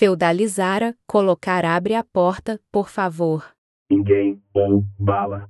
feudalizara, colocar abre a porta, por favor. Ninguém ou bala.